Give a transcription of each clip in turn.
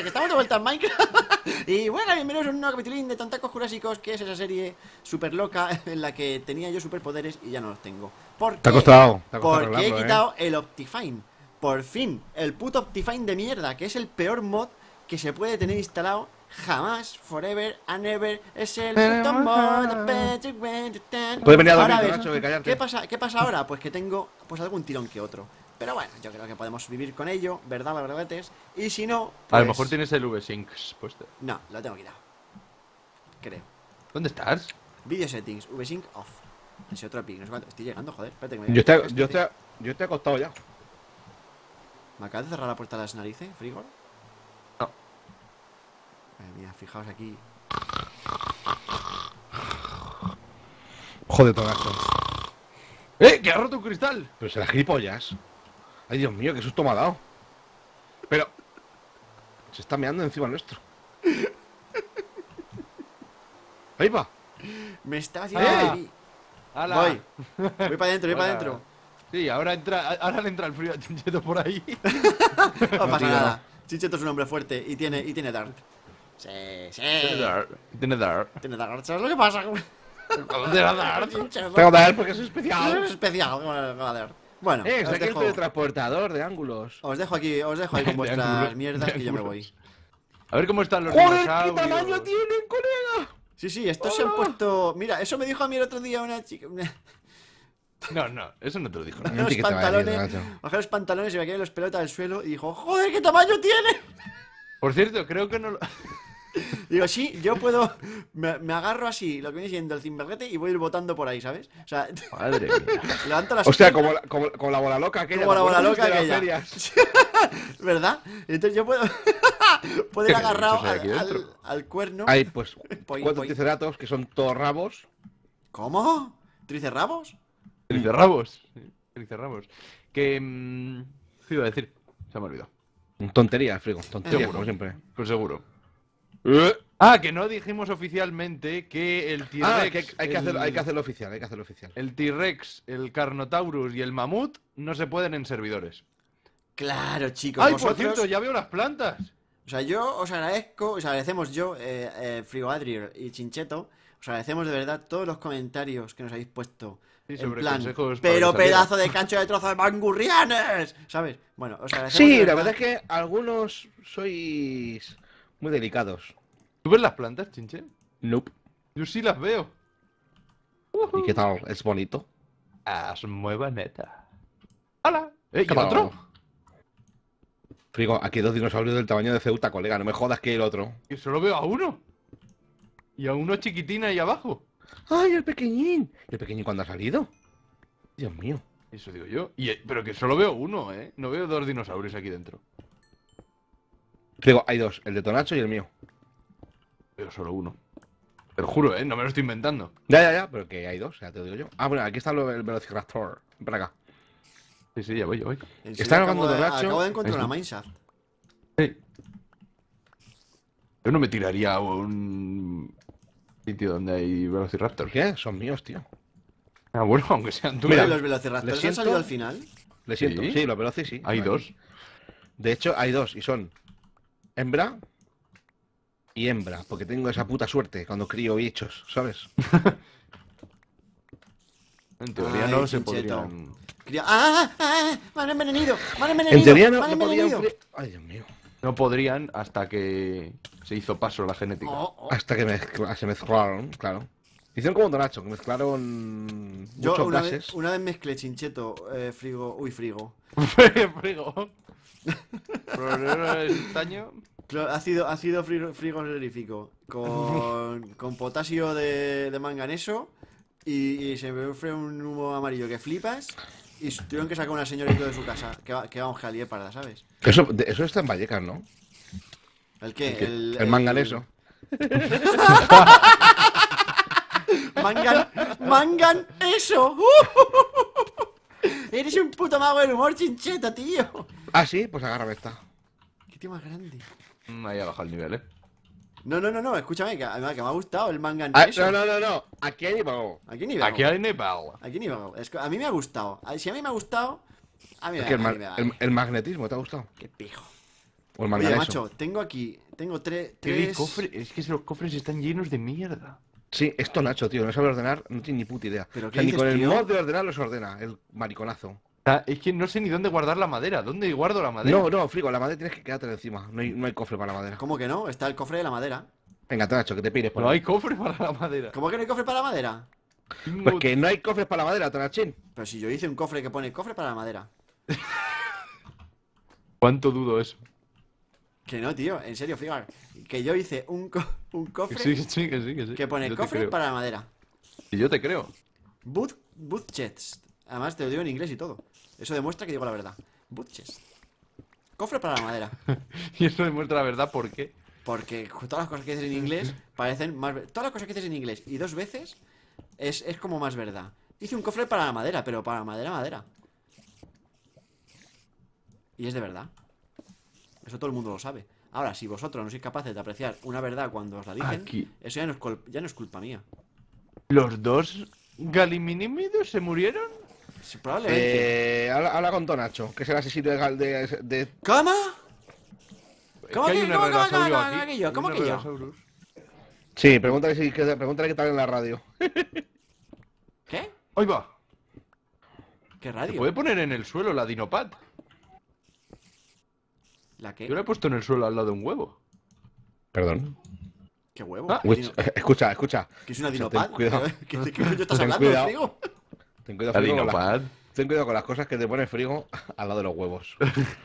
Que estamos de vuelta en Minecraft. y bueno, bienvenidos a un nuevo capitulín de Tantacos Jurásicos, que es esa serie súper loca en la que tenía yo superpoderes y ya no los tengo. ¿Por Te ha costado. Porque he ¿eh? quitado el Optifine. Por fin, el puto Optifine de mierda, que es el peor mod que se puede tener instalado jamás, forever and ever, es el puto mod. Puedes venir a dormir, ahora, ¿Qué pasa, ¿Qué pasa ahora? Pues que tengo pues algún tirón que otro. Pero bueno, yo creo que podemos vivir con ello, ¿verdad, es Y si no. A lo pues- mejor tienes el v sync puesto. No, lo tengo quitado. Creo. ¿Dónde estás? Video settings, v sync off. Ese otro ping, no sé cuánto. Estoy llegando, joder. Espérate que me yo, te, este yo, te, yo te he acostado ya. ¿Me acabas de cerrar la puerta de las narices, Frigor? No. Madre mira, fijaos aquí. Joder, todo esto ¡Eh! ¡Que ha roto un cristal! Pero las gilipollas. Ay, Dios mío, qué susto me ha dado. Pero... Se está meando encima nuestro. Ahí va. Me está haciendo... ¡Ah! ¡Hala! Voy. Voy para adentro, voy para adentro. Sí, ahora entra, ahora le entra el frío a Chincheto por ahí. no, pasa nada. Chincheto es un hombre fuerte y tiene, y tiene Dart. Sí, sí. Tiene Dart. Tiene Dart. Tiene Dart. ¿Sabes lo que pasa? Tengo Dart. Tengo Dart porque es especial. Es especial. Dart. Bueno, eh, os dejo... el transportador de ángulos. Os dejo aquí, os dejo ahí con vuestras mierdas que yo me voy. A ver cómo están los ¡Joder, qué tamaño tienen, colega! Sí, sí, esto se han puesto... Mira, eso me dijo a mí el otro día una chica... No, no, eso no te lo dijo. Bajé los, pantalones, bajé los pantalones y me quedé los pelotas al suelo y dijo, ¡joder, qué tamaño tiene! Por cierto, creo que no lo... Digo, sí, yo puedo. Me, agarro así, lo que viene siendo el cimberguete y voy a ir votando por ahí, ¿sabes? O sea, Madre levanto las. O sea, como la, la bola loca aquella. Como la bola loca aquella. ¿Verdad? Entonces yo puedo. puedo ir agarrado al, cuerno. Hay pues cuatro triceratos que son todos rabos. ¿Cómo? ¿Tricerrabos? ¿Tricerrabos? ¿Tricerrabos? Que. Mm, ¿Qué iba a decir? Se me olvidado. Tontería, frigo. Tontería, seguro como siempre. Con pues seguro. Eh. Ah, que no dijimos oficialmente que el ah, T-Rex. hay, que hacerlo oficial, hay que hacerlo oficial. El T-Rex, el Carnotaurus y el Mamut no se pueden en servidores. Claro, chicos. Ay, por cierto, ya veo las plantas. O sea, yo os agradezco, os agradecemos yo, eh, eh, Frigo y Chincheto, os agradecemos de verdad todos los comentarios que nos habéis puesto. sobre pero pedazo de cancho de trozo de mangurrianes, ¿sabes? Bueno, os Sí, la verdad es que algunos sois muy delicados. ¿Tú ves las plantas, chinche? Nope. Yo sí las veo. ¿Y qué tal? ¿Es bonito? As ah, muy neta. ¡Hala! ¿Eh, Frigo, aquí hay dos dinosaurios del tamaño de Ceuta, colega. No me jodas que el otro. Y solo veo a uno. Y a uno chiquitina ahí abajo. ¡Ay, el pequeñín! ¿Y el pequeñín cuando ha salido? Dios mío. Eso digo yo. Y, eh, pero que solo veo uno, ¿eh? No veo dos dinosaurios aquí dentro. Digo, hay dos, el de Tonacho y el mío. Pero solo uno. Te lo juro, ¿eh? No me lo estoy inventando. Ya, ya, ya, pero que hay dos, ya te lo digo yo. Ah, bueno, aquí está el Velociraptor. Ven para acá. Sí, sí, ya voy, ya voy. Están está grabando de, Tonacho. Acabo de encontrar una mineshaft. Sí. Yo no me tiraría a un sitio donde hay Velociraptor. ¿Qué? Son míos, tío. Ah, bueno, aunque sean tuyos. Mira, los Velociraptors han salido al final. Le siento, sí, los Velociraptors sí. Hay dos. De hecho, hay dos y son hembra y hembra, porque tengo esa puta suerte cuando crío bichos, ¿sabes? en teoría no se podrían... ¡Ah! ¡Ah, ah, ah! envenenado! En teoría no, podrían... ¡Ay, Dios mío! No podrían hasta que se hizo paso la genética. Oh, oh. Hasta que se mezclaron, claro. Hicieron como Donacho, que mezclaron Yo una Vez, una vez mezclé chincheto, eh, frigo, uy, frigo. frigo. Florero del estaño. Ácido, frigorífico con, con potasio de, manganeso y, se me ofrece un humo amarillo que flipas y tuvieron que sacar una señorita de su casa que, que vamos que alié parda, ¿sabes? Eso, está en Vallecas, ¿no? ¿El qué? El, que, el, manganeso. mangan, eso. Eres un puto mago del humor, chincheta, tío. Ah, sí, pues agárrame esta. Qué tío más grande. Mm, ahí ha bajado el nivel, eh. No, no, no, no, escúchame, que, que me ha gustado el manga ah, No, no, no, no, aquí hay nivel. Aquí hay nivel. Aquí hay nivel. Aquí ni nivel. a mí me ha gustado. Si a mí me ha gustado, a mí me, el, magnetismo, ¿te ha gustado? Qué pijo. O el Mira, macho, tengo aquí, tengo tres, tres... cofres. Es que los cofres están llenos de mierda. Sí, esto Nacho, tío, no sabe ordenar, no tiene ni puta idea. ¿Pero ni con el modo mod de ordenar los ordena, el mariconazo es que no sé ni dónde guardar la madera. ¿Dónde guardo la madera? No, no, frigo, la madera tienes que quedarte encima. No hay, cofre para la madera. ¿Cómo que no? Está el cofre de la madera. Venga, Tonacho, que te pires por No hay cofre para la madera. ¿Cómo que no hay cofre para la madera? porque pues no hay cofres para la madera, Tonachín Pero si yo hice un cofre que pone cofre para la madera. ¿Cuánto dudo eso? Que no, tío, en serio, Frigar. Que yo hice un, un cofre que pone cofre para la madera. Y yo te creo. Boot, boot chest. Además te lo digo en inglés y todo. Eso demuestra que digo la verdad. buches Cofre para la madera. y eso demuestra la verdad, ¿por qué? Porque todas las cosas que dices en inglés parecen más... Todas las cosas que dices en inglés y dos veces es, como más verdad. dice un cofre para la madera, pero para madera, madera. Y es de verdad. Eso todo el mundo lo sabe. Ahora, si vosotros no sois capaces de apreciar una verdad cuando os la dicen, eso ya no, es ya no es culpa mía. ¿Los dos galiminimidos se murieron? Sí, probablemente. Eh, habla, habla, con Tonacho, que es el asesino de. de, de... ¿Cómo? Eh, ¿Cómo que, ¿Cómo, aquí? yo? ¿Cómo que yo? Sí, pregúntale, si, que, pregúntale qué tal en la radio. ¿Qué? Hoy va. ¿Qué radio? ¿Se puede poner en el suelo la Dinopad? ¿La qué? Yo la he puesto en el suelo al lado de un huevo. Perdón. ¿Qué huevo? Ah, escucha, escucha. ¿Qué es una Dinopad? cuidado. ¿Qué, qué, ¿Qué, estás hablando, cuidado. Ten cuidado, con las, cosas que te pone frigo al lado de los huevos.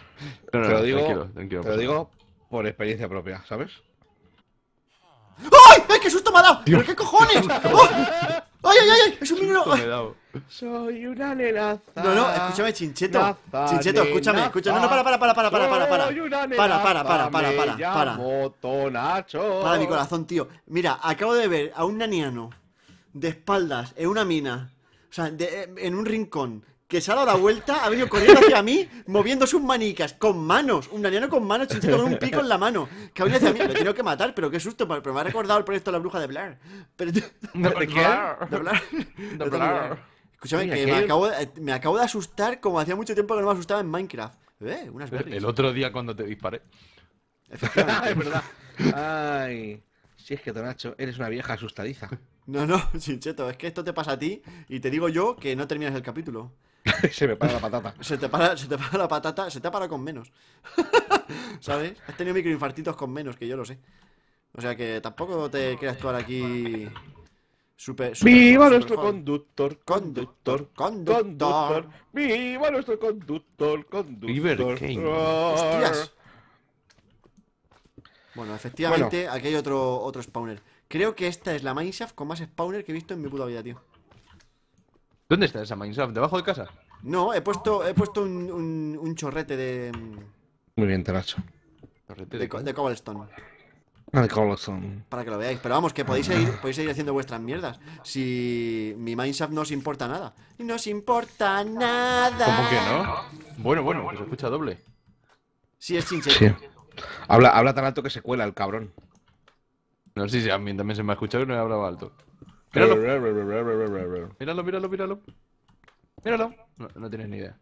te lo digo, por experiencia propia, ¿sabes? ¡Ay! ¡Ay, qué susto me ha dado! ¿Pero qué cojones? ¡Oh! ¡Ay, ay, ay! ¡Es un minero! Soy una nenaza. No, no, escúchame, chincheto. chincheto, escúchame, escúchame. No, no, para, para, para, para, para, para, para. Para, para, para, para, para, para. Para mi corazón, tío. Mira, acabo de ver a un naniano de espaldas en una mina sea, eh, en un rincón, que se ha dado la vuelta, ha venido corriendo hacia mí, moviendo sus manicas, con manos, un naniano con manos, con un pico en la mano, que ha venido hacia mí, lo tiene que matar, pero qué susto, pero me ha recordado el proyecto de la bruja de Blair. Pero, ¿De, qué? De Blair. De Blair. Escúchame, que me acabo, eh, me acabo, de asustar como hacía mucho tiempo que no me asustaba en Minecraft. ¿Eh? unas El otro día cuando te disparé. es verdad. Ay, si es que, Donacho, eres una vieja asustadiza. No, no, Chincheto, es que esto te pasa a ti y te digo yo que no terminas el capítulo. se me para la patata. Se te para, se te para la patata, se te ha parado con menos. ¿Sabes? Has tenido microinfartitos con menos, que yo lo sé. O sea que tampoco te quieres actuar aquí. Super, super, ¡Viva nuestro conductor conductor, conductor! ¡Viva nuestro conductor! ¡Conductor! River ¡Hostias! Bueno, efectivamente, aquí hay otro, otro spawner. Creo que esta es la mineshaft con más spawner que he visto en mi puta vida, tío. ¿Dónde está esa mineshaft? ¿Debajo de casa? No, he puesto, he puesto un, chorrete de... Muy bien, Teracho. de, Cobblestone. Ah, de Cobblestone. Para que lo veáis. Pero vamos, que podéis seguir, podéis haciendo vuestras mierdas. Si mi mineshaft no os importa nada. ¡No os importa nada! ¿Cómo que no? Bueno, bueno, que pues se escucha doble. Sí, es chinche. Sí. Habla, habla tan alto que se cuela el cabrón. No sé si a mí también se me ha escuchado y no he hablado alto. Míralo. Míralo, míralo, míralo. Míralo. No, tienes ni idea.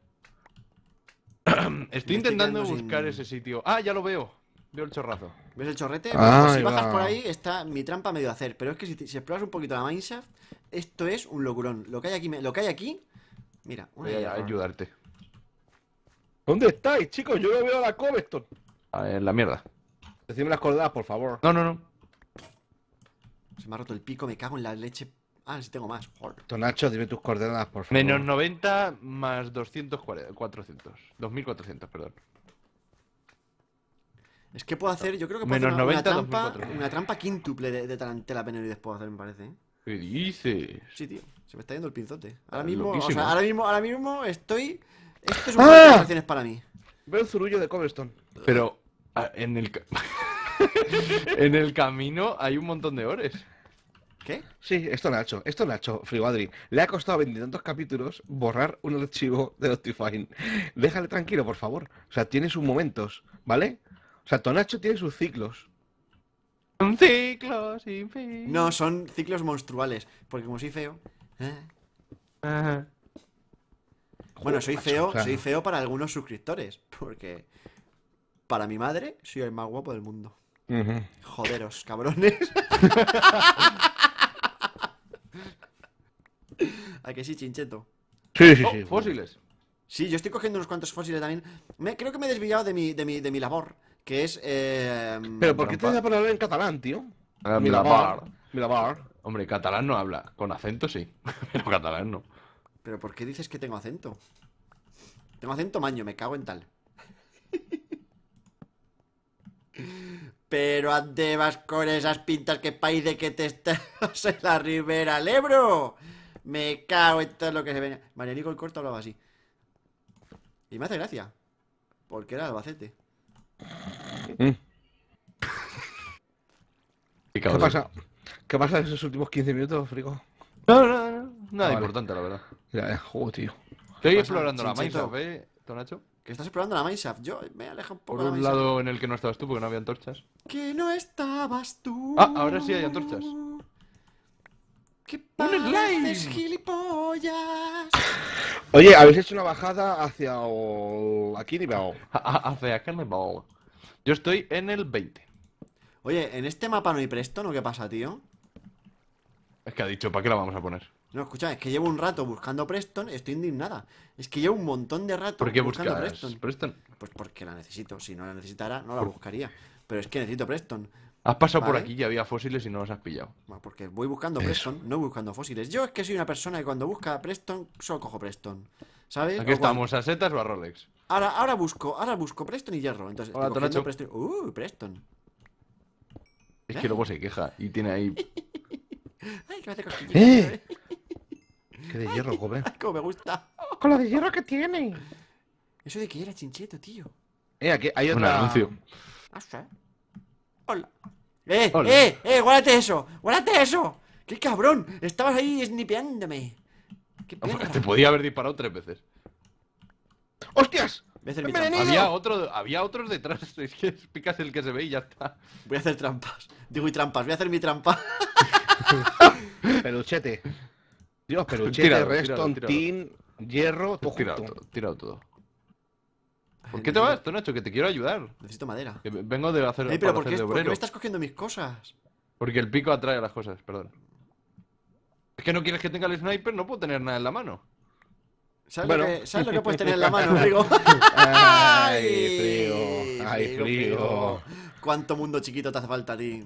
Estoy intentando buscar ese sitio. Ah, ya lo veo. Veo el chorrazo. ¿Ves el chorrete? Ah, pues si bajas por ahí, está mi trampa medio a hacer. Pero es que si, exploras un poquito la mineshaft, esto es un locurón. Lo que hay aquí, lo que hay aquí mira. Una Voy a ayudarte. ¿Dónde estáis, chicos? Yo veo la cobestone. en la mierda. Decime las coordenadas, por favor. No, no, no me ha roto el pico, me cago en la leche. Ah, si tengo más. Tonacho, dime tus coordenadas, por favor. Menos 90 más 240, 400. 2400, perdón. Es que puedo hacer, yo creo que puedo hacer una, trampa, una trampa quíntuple de, de tarantela y puedo hacer, me parece. ¿eh? ¿Qué dices? Sí, tío, se me está yendo el pinzote. Ah, ahora mismo, ahora mismo, ahora mismo estoy... Esto es ¡Ah! para mí. Veo el zurullo de Cobblestone. Pero ah, en el... en el camino hay un montón de ores. ¿Qué? Sí, esto Nacho, esto Nacho, ha Friwadri. Le ha costado veintitantos capítulos borrar un archivo de Optifine Déjale tranquilo, por favor. O sea, tiene sus momentos, ¿vale? O sea, Tonacho tiene sus ciclos. Un ciclo fin. No, son ciclos monstruales. Porque como soy feo. ¿eh? Bueno, soy feo, soy feo para algunos suscriptores. Porque para mi madre soy el más guapo del mundo. Joderos, cabrones. ¿A que sí, Chincheto? Oh, sí, sí, sí. Fósiles. Sí, yo estoy cogiendo unos cuantos fósiles también. Me, creo que me he desviado de mi, de mi, de mi labor, que es... Eh, pero ¿por qué te vas a poner en catalán, tío? Ah, mi labor. Mi Hombre, catalán no habla. Con acento sí, pero catalán no. ¿Pero por qué dices que tengo acento? Tengo acento maño, me cago en tal. Pero andebas con esas pintas que país de que te estás en la ribera, Lebro. Me cago en todo lo que se venía María el Corto hablaba así. Y me hace gracia. Porque era Albacete. Mm. ¿Qué, pasa? ¿Qué pasa en esos últimos 15 minutos, Frigo? No, no, no. Nada ah, importante, la verdad. Mira ya. juego, tío. Estoy explorando la mineshaft, ¿eh, Tonacho? Que estás explorando la mineshaft? Yo me alejo un poco. Por un lado en el que no estabas tú, porque no había antorchas. Que no estabas tú. Ah, ahora sí hay antorchas. ¿Qué gilipollas? Oye, habéis hecho una bajada hacia el... aquí bajo? hacia bajo? Yo estoy en el 20. Oye, ¿en este mapa no hay Preston o qué pasa, tío? Es que ha dicho, ¿para qué la vamos a poner? No, escucha, es que llevo un rato buscando Preston, estoy indignada. Es que llevo un montón de rato ¿Por qué buscando Preston. Pues porque la necesito, si no la necesitara no la buscaría. Pero es que necesito Preston. Has pasado por aquí y había fósiles y no los has pillado. porque voy buscando Preston, no buscando fósiles. Yo es que soy una persona que cuando busca Preston, solo cojo Preston. ¿Sabes? Aquí estamos, a setas o a Rolex. Ahora, ahora busco, ahora busco Preston y hierro. Entonces, Hola, Preston. Uh, Preston. Es que ¿Eh? luego se queja y tiene ahí. Ay, que me ¡Eh! ¡Qué de hierro, joven! Ay, me gusta! ¡Con lo de hierro que tiene! Eso de que era chincheto, tío. Eh, aquí hay otro anuncio. Ah, Hola. Eh, ¡Eh, eh, eh! ¡Guárate eso! ¡Guárate eso! ¡Qué cabrón! Estabas ahí snipeándome. ¿Qué te podía haber disparado tres veces. ¡Hostias! Había, otros detrás. Es que picas el que se ve y ya está. Voy a hacer trampas. Digo, y trampas. Voy a hacer mi trampa. peluchete. Dios, peluchete, Reston, tin, hierro, todo Tirado todo. ¿Por qué te vas, Nacho? Que te quiero ayudar. Necesito madera. vengo de hacer. Ey, pero ¿por qué, ¿por qué me estás cogiendo mis cosas? Porque el pico atrae a las cosas, perdón. Es que no quieres que tenga el sniper, no puedo tener nada en la mano. ¿Sabes, lo, que, ¿sabes lo que puedes tener en la mano, Frigo? ¡Ay, Frigo! ¡Ay, Frigo! ¿Cuánto mundo chiquito te hace falta a ti?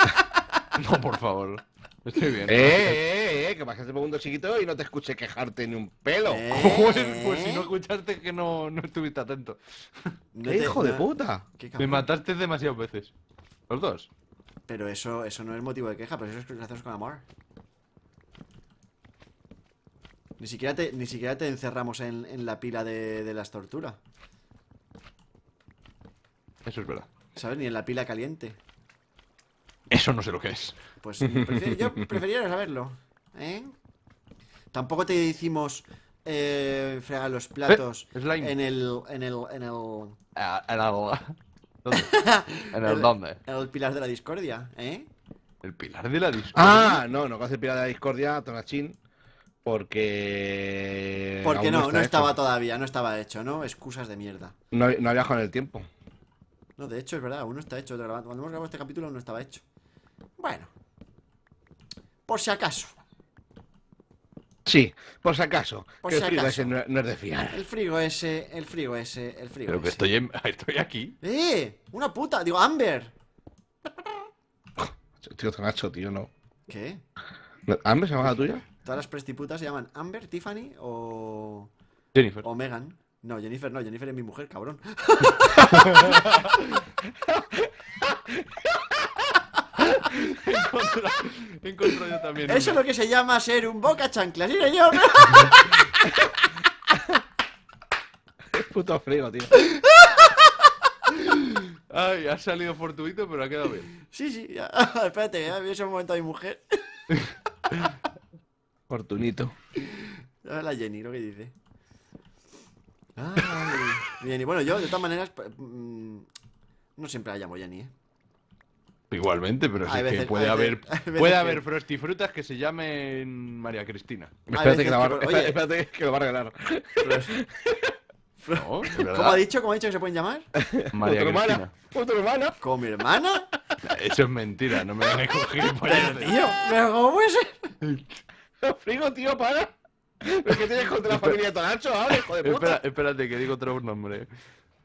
no, por favor. Estoy bien. Eh, eh, eh, que bajaste por un chiquito y no te escuché quejarte ni un pelo. Eh. pues si no escuchaste que no, estuviste atento. ¿Qué hijo de puta? Me mataste demasiadas veces. Los dos. Pero eso, eso no es motivo de queja, pero eso es que lo hacemos con amor. Ni siquiera te, ni siquiera te encerramos en, la pila de, de las torturas. Eso es verdad. ¿Sabes? Ni en la pila caliente. Eso no sé lo que es. Pues yo preferiría saberlo. ¿eh? Tampoco te hicimos eh, fregar los eh, platos en el. En el. En el. Ah, en el. ¿dónde? ¿En el, dónde? En el pilar de la discordia, ¿eh? ¿El pilar de la discordia? Ah, no, no hace el pilar de la discordia, Tonachín. Porque. Porque no, no, estaba todavía, no estaba hecho, ¿no? Excusas de mierda. No, no había con en el tiempo. No, de hecho, es verdad, Uno está hecho. Cuando hemos grabado este capítulo, no estaba hecho. Bueno. Por si acaso. Sí, por si acaso. Por si el frigo acaso. ese no, es de fiar. El frigo ese, el frigo ese, el frigo que estoy, aquí. ¡Eh! ¡Una puta! Digo, Amber. Tío, Nacho, tío, no. ¿Qué? ¿Amber se llama la tuya? Todas las prestiputas se llaman Amber, Tiffany o. Jennifer. O Megan. No, Jennifer no, Jennifer es mi mujer, cabrón. Eso es lo que se llama ser un boca chancla, sí, señor. Puto frío, tío. Ay, ha salido fortuito, pero ha quedado bien. Sí, sí, espérate, ya vi ese momento a mujer. Fortunito. A la Jenny, lo que dice. Ay, Bueno, yo, de todas maneras, mm, no siempre la llamo Jenny, ¿eh? Igualmente, pero si es que puede haber, puede haber frutas que se llamen María Cristina. Espérate que, lo va a regalar. ¿Cómo ha dicho? ¿Cómo ha dicho que se pueden llamar? María Cristina. ¿Con tu hermana? ¿Con mi hermana? Eso es mentira, no me van a coger por el tío, ¿pero cómo puede ser? Frigo, tío, para. ¿Pero qué tienes contra la familia Tonacho? Joder, puta. Espera, espérate, que digo otro nombre.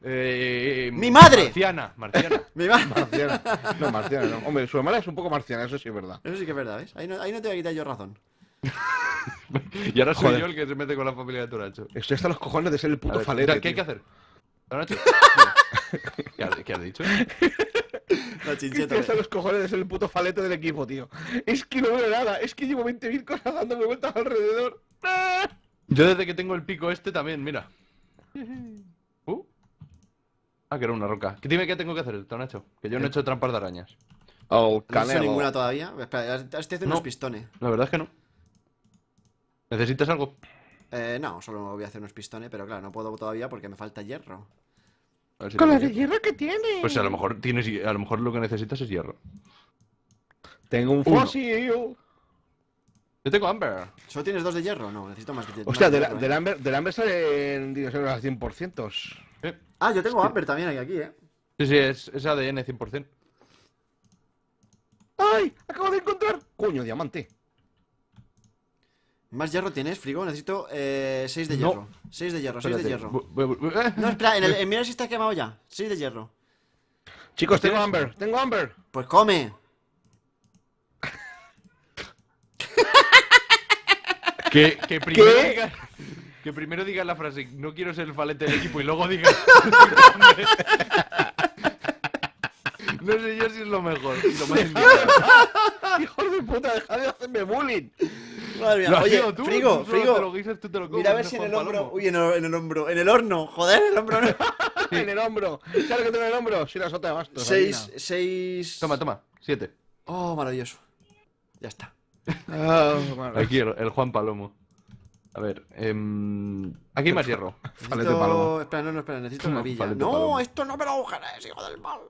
Eh, ¡Mi madre! Marciana, marciana. Mi madre! marciana. No, marciana, no. Hombre, su hermana es un poco marciana, eso sí es verdad. Eso sí que es verdad, ¿ves? Ahí no, ahí no te voy a quitar yo razón. y ahora soy yo el que se mete con la familia de Toracho. Estoy los cojones de ser el puto ¿Qué hay que hacer? Toracho. ¿Qué, has, dicho? La Estoy los cojones de ser el puto falete del equipo, tío. Es que no veo nada. Es que llevo 20.000 cosas dándome vueltas alrededor. Yo desde que tengo el pico este también, mira que era una roca. Dime qué tengo que hacer, han Que yo no he eh, hecho trampas de arañas. Oh, no he hecho ninguna todavía. Espera, estoy haciendo unos pistones. La verdad es que no. ¿Necesitas algo? Eh, no, solo voy a hacer unos pistones, pero claro, no puedo todavía porque me falta hierro. Con lo de hierro que tienes? Pues a lo mejor tienes, a lo mejor lo que necesitas es hierro. Tengo un fósil. Yo tengo Amber. ¿Solo tienes dos de hierro? No, necesito más de sea Hostia, del de de ¿eh? Amber, de Amber salen 100%. Ah, yo tengo Amber también aquí, aquí, ¿eh? Sí, sí, es, es ADN 100%. ¡Ay! ¡Acabo de encontrar! ¡Coño, diamante! ¿Más hierro tienes, Frigo? Necesito 6 eh, de hierro. 6 de hierro, 6 de hierro. no, espera, en, el, mira si está quemado ya. 6 de hierro. Chicos, tengo Amber, tengo Amber. Pues come. ¿Qué, qué primero que primero diga la frase, no quiero ser el falete del equipo, y luego diga... no sé yo si es lo mejor. Hijo de puta, Deja de hacerme bullying. Madre mía. Oye, frigo, frigo. Mira a ver si en el hombro. Uy, en el, hombro. En el horno. Joder, en el hombro no. en el hombro. ¿Sabes que tengo en el hombro? Sí, la sota de Seis, seis. Toma, toma. Siete. Oh, maravilloso. Ya está. Ah, Aquí el Juan Palomo. A ver, eh, aquí hay más hierro. Necesito... Espera, no, no, espera, necesito una villa. No, esto no me lo agujeras, hijo del mal.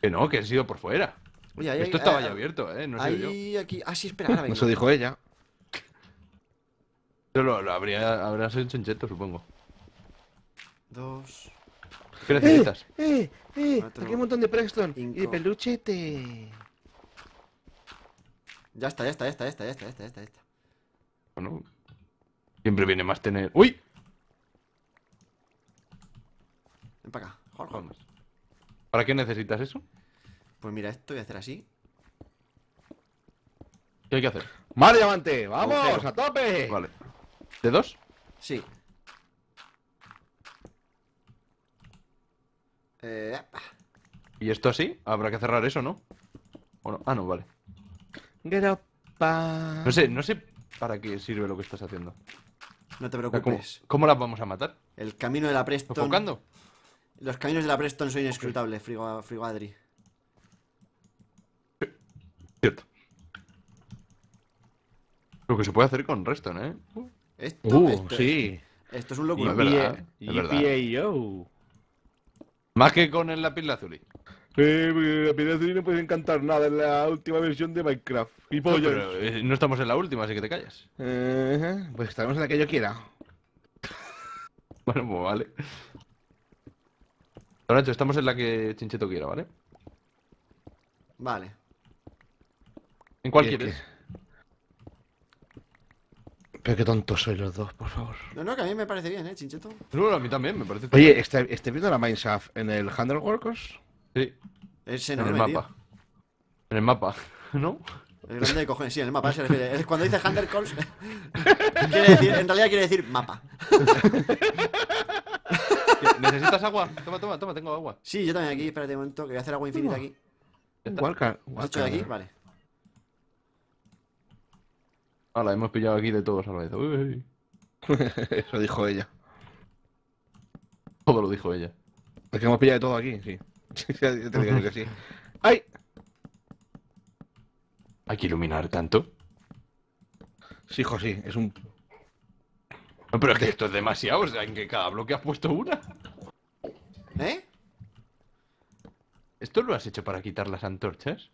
Que no, que ha sido por fuera. esto estaba eh, ya abierto, ¿eh? No sé yo. Aquí... Ah, sí, espera, ahora vengo. Eso dijo ella. Yo lo, habría, habrás hecho en cheto, supongo. Dos. ¿Qué necesitas? ¡Eh! ¡Eh! eh aquí hay un montón de Preston. Y peluchete. Ya está, ya está, ya está, ya está, ya está, ya está, ya está. Bueno. Siempre viene más tener... ¡Uy! Ven para acá, Jorge. ¿Para qué necesitas eso? Pues mira, esto voy a hacer así. ¿Qué hay que hacer? ¡Mar diamante! ¡Vamos! ¡A tope! Vale. ¿De dos? Sí. Eh, ¿Y esto así? Habrá que cerrar eso, ¿no? no? Ah, no, vale. No sé, no sé para qué sirve lo que estás haciendo. No te preocupes. ¿Cómo, las vamos a matar? El camino de la Preston. ¿Enfocando? Los caminos de la Preston son inescrutables, Frigo, Adri. Cierto. Lo que se puede hacer con Reston, ¿eh? Esto, uh, sí. Es, esto es un locura. Y verdad, Más que con el lápiz lazuli. Eh, piedra de no puedes encantar nada en la última versión de Minecraft. Y no, eh, no estamos en la última, así que te callas. Eh, pues estaremos en la que yo quiera. bueno, pues vale. Ahora, estamos en la que Chincheto quiera, ¿vale? Vale. ¿En cuál quieres? Pero qué tontos sois los dos, por favor. No, no, que a mí me parece bien, ¿eh, Chincheto? No, a mí también, me parece. Oye, estás viendo la Minecraft en el Handle Workers? Sí. en el mapa. En el mapa, ¿no? sí, en el mapa se refiere. cuando dice Hunter Calls, quiere decir, en realidad quiere decir mapa. ¿Necesitas agua? Toma, toma, toma, tengo agua. Sí, yo también aquí, espérate un momento, que voy a hacer agua infinita aquí. Walker, de aquí? Vale. Ahora, hemos pillado aquí de todos a la vez. Uy. Eso dijo ella. Todo lo dijo ella. Es que hemos pillado de todo aquí, sí. ¡Ay! ¿Hay que iluminar tanto? Sí, José, sí. Es un... pero es que esto es demasiado. O sea, en que cada bloque has puesto una. ¿Eh? ¿Esto lo has hecho para quitar las antorchas?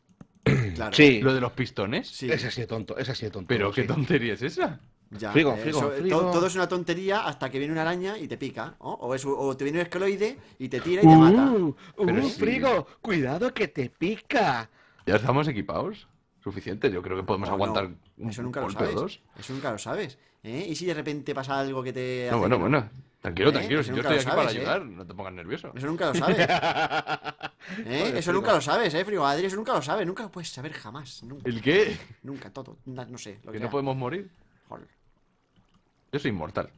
Sí. ¿Lo de los pistones? Sí. Ese ha es tonto, ese es tonto. Pero qué tontería es esa. Ya, frigo, eh, frigo, eh, Todo, es una tontería hasta que viene una araña y te pica. ¿no? O, te viene un escaloide y te tira y te uh, mata. ¡Uh, frigo! ¡Cuidado que te pica! ¿Ya estamos equipados? Suficiente, yo creo que podemos oh, aguantar Eso un nunca golpe lo sabes. Eso nunca lo sabes. ¿eh? ¿Y si de repente pasa algo que te. No, bueno, bueno. Tranquilo, tranquilo. Si yo estoy aquí para ayudar, no te pongas nervioso. Eso nunca lo sabes. Eso nunca lo sabes, ¿eh, Frigo? Adri, eso nunca lo sabes. Nunca lo puedes saber jamás. ¿El qué? Nunca, todo. No sé. que no podemos morir. Yo soy inmortal.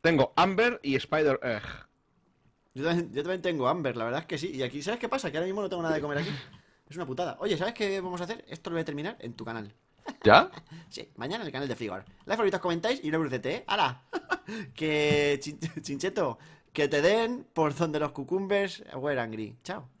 Tengo Amber y Spider Egg. Yo también, tengo Amber, la verdad es que sí. Y aquí, ¿sabes qué pasa? Que ahora mismo no tengo nada de comer aquí. Es una putada. Oye, ¿sabes qué vamos a hacer? Esto lo voy a terminar en tu canal. ¿Ya? sí, mañana en el canal de Frigor. Like, favoritos, comentáis y no brucete, ¿eh? ¡Hala! que, chincheto, que te den por donde los cucumbers were angry. Chao.